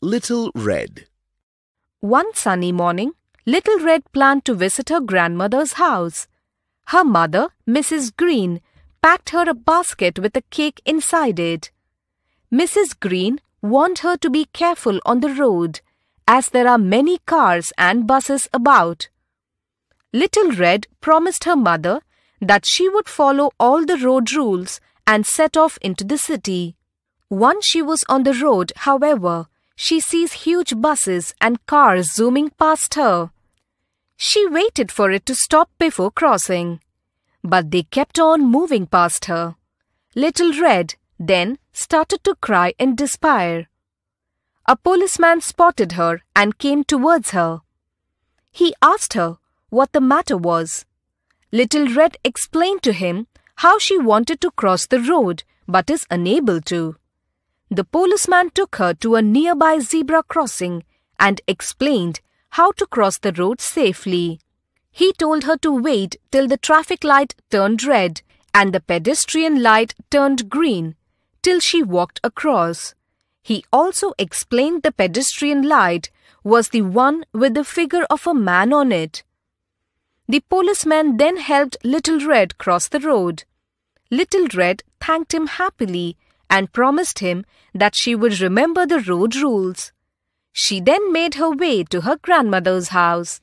Little Red One sunny morning, Little Red planned to visit her grandmother's house. Her mother, Mrs. Green, packed her a basket with a cake inside it. Mrs. Green warned her to be careful on the road, as there are many cars and buses about. Little Red promised her mother that she would follow all the road rules and set off into the city. Once she was on the road, however, she sees huge buses and cars zooming past her. She waited for it to stop before crossing. But they kept on moving past her. Little Red then started to cry in despair. A policeman spotted her and came towards her. He asked her what the matter was. Little Red explained to him how she wanted to cross the road but is unable to the policeman took her to a nearby zebra crossing and explained how to cross the road safely. He told her to wait till the traffic light turned red and the pedestrian light turned green till she walked across. He also explained the pedestrian light was the one with the figure of a man on it. The policeman then helped Little Red cross the road. Little Red thanked him happily and promised him that she would remember the road rules. She then made her way to her grandmother's house.